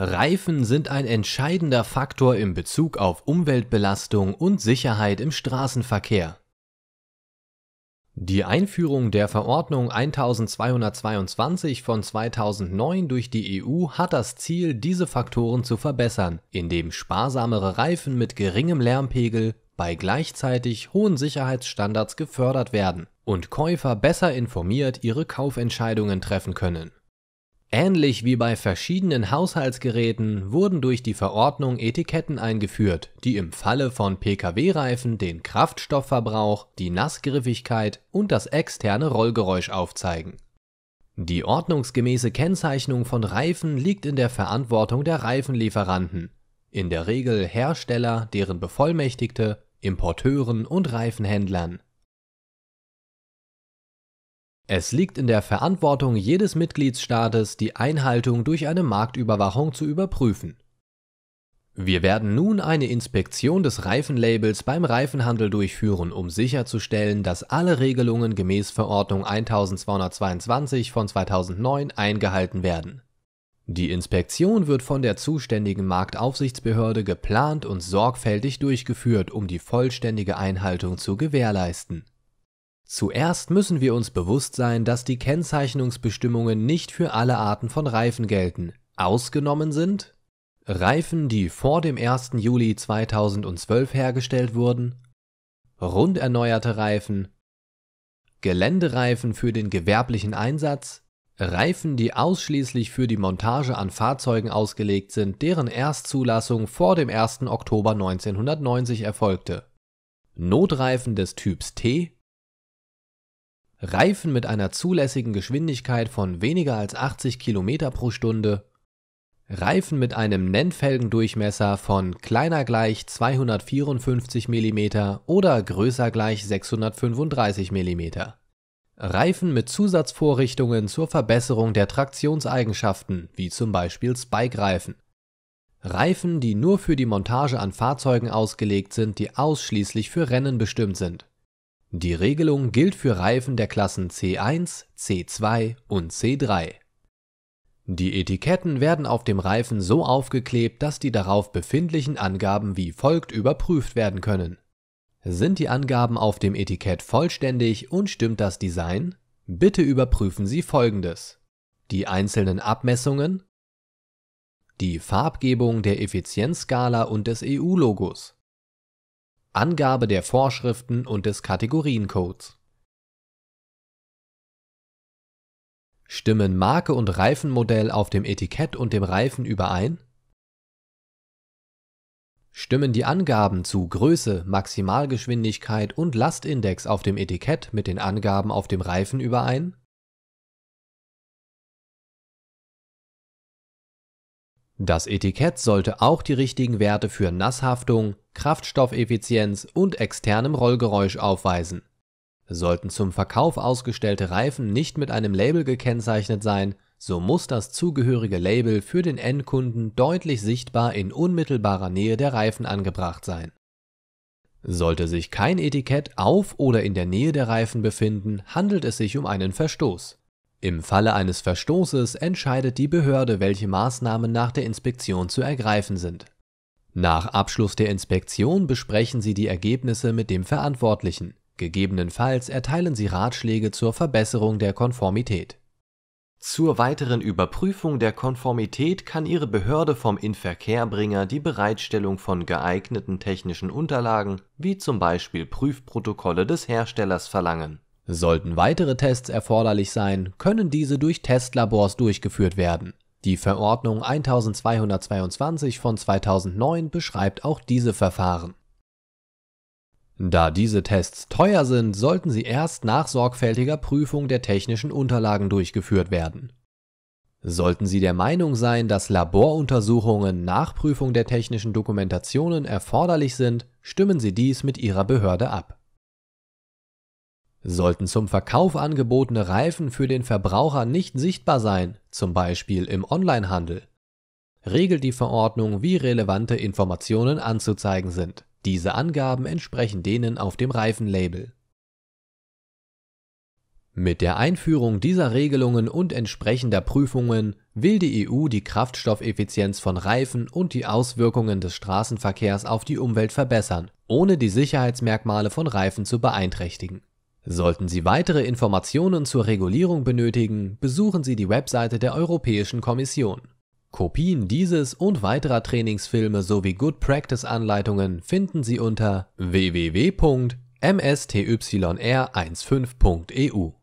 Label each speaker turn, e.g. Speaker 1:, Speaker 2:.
Speaker 1: Reifen sind ein entscheidender Faktor in Bezug auf Umweltbelastung und Sicherheit im Straßenverkehr. Die Einführung der Verordnung 1222 von 2009 durch die EU hat das Ziel, diese Faktoren zu verbessern, indem sparsamere Reifen mit geringem Lärmpegel bei gleichzeitig hohen Sicherheitsstandards gefördert werden und Käufer besser informiert ihre Kaufentscheidungen treffen können. Ähnlich wie bei verschiedenen Haushaltsgeräten wurden durch die Verordnung Etiketten eingeführt, die im Falle von Pkw-Reifen den Kraftstoffverbrauch, die Nassgriffigkeit und das externe Rollgeräusch aufzeigen. Die ordnungsgemäße Kennzeichnung von Reifen liegt in der Verantwortung der Reifenlieferanten, in der Regel Hersteller, deren Bevollmächtigte, Importeuren und Reifenhändlern es liegt in der Verantwortung jedes Mitgliedstaates, die Einhaltung durch eine Marktüberwachung zu überprüfen. Wir werden nun eine Inspektion des Reifenlabels beim Reifenhandel durchführen, um sicherzustellen, dass alle Regelungen gemäß Verordnung 1222 von 2009 eingehalten werden. Die Inspektion wird von der zuständigen Marktaufsichtsbehörde geplant und sorgfältig durchgeführt, um die vollständige Einhaltung zu gewährleisten. Zuerst müssen wir uns bewusst sein, dass die Kennzeichnungsbestimmungen nicht für alle Arten von Reifen gelten. Ausgenommen sind Reifen, die vor dem 1. Juli 2012 hergestellt wurden, runderneuerte Reifen, Geländereifen für den gewerblichen Einsatz, Reifen, die ausschließlich für die Montage an Fahrzeugen ausgelegt sind, deren Erstzulassung vor dem 1. Oktober 1990 erfolgte. Notreifen des Typs T Reifen mit einer zulässigen Geschwindigkeit von weniger als 80 km pro Stunde, Reifen mit einem Nennfelgendurchmesser von kleiner gleich 254 mm oder größer gleich 635 mm. Reifen mit Zusatzvorrichtungen zur Verbesserung der Traktionseigenschaften, wie zum Beispiel Spike-Reifen. Reifen, die nur für die Montage an Fahrzeugen ausgelegt sind, die ausschließlich für Rennen bestimmt sind. Die Regelung gilt für Reifen der Klassen C1, C2 und C3. Die Etiketten werden auf dem Reifen so aufgeklebt, dass die darauf befindlichen Angaben wie folgt überprüft werden können. Sind die Angaben auf dem Etikett vollständig und stimmt das Design? Bitte überprüfen Sie folgendes. Die einzelnen Abmessungen, die Farbgebung der Effizienzskala und des EU-Logos, Angabe der Vorschriften und des Kategoriencodes. Stimmen Marke und Reifenmodell auf dem Etikett und dem Reifen überein? Stimmen die Angaben zu Größe, Maximalgeschwindigkeit und Lastindex auf dem Etikett mit den Angaben auf dem Reifen überein Das Etikett sollte auch die richtigen Werte für Nasshaftung, Kraftstoffeffizienz und externem Rollgeräusch aufweisen. Sollten zum Verkauf ausgestellte Reifen nicht mit einem Label gekennzeichnet sein, so muss das zugehörige Label für den Endkunden deutlich sichtbar in unmittelbarer Nähe der Reifen angebracht sein. Sollte sich kein Etikett auf oder in der Nähe der Reifen befinden, handelt es sich um einen Verstoß. Im Falle eines Verstoßes entscheidet die Behörde, welche Maßnahmen nach der Inspektion zu ergreifen sind. Nach Abschluss der Inspektion besprechen Sie die Ergebnisse mit dem Verantwortlichen. Gegebenenfalls erteilen Sie Ratschläge zur Verbesserung der Konformität. Zur weiteren Überprüfung der Konformität kann Ihre Behörde vom Inverkehrbringer die Bereitstellung von geeigneten technischen Unterlagen, wie zum Beispiel Prüfprotokolle des Herstellers, verlangen Sollten weitere Tests erforderlich sein, können diese durch Testlabors durchgeführt werden. Die Verordnung 1222 von 2009 beschreibt auch diese Verfahren. Da diese Tests teuer sind, sollten sie erst nach sorgfältiger Prüfung der technischen Unterlagen durchgeführt werden. Sollten Sie der Meinung sein, dass Laboruntersuchungen nach Prüfung der technischen Dokumentationen erforderlich sind, stimmen Sie dies mit Ihrer Behörde ab. Sollten zum Verkauf angebotene Reifen für den Verbraucher nicht sichtbar sein, zum Beispiel im Onlinehandel, regelt die Verordnung, wie relevante Informationen anzuzeigen sind. Diese Angaben entsprechen denen auf dem Reifenlabel. Mit der Einführung dieser Regelungen und entsprechender Prüfungen will die EU die Kraftstoffeffizienz von Reifen und die Auswirkungen des Straßenverkehrs auf die Umwelt verbessern, ohne die Sicherheitsmerkmale von Reifen zu beeinträchtigen. Sollten Sie weitere Informationen zur Regulierung benötigen, besuchen Sie die Webseite der Europäischen Kommission. Kopien dieses und weiterer Trainingsfilme sowie Good Practice Anleitungen finden Sie unter wwwmstyr 15eu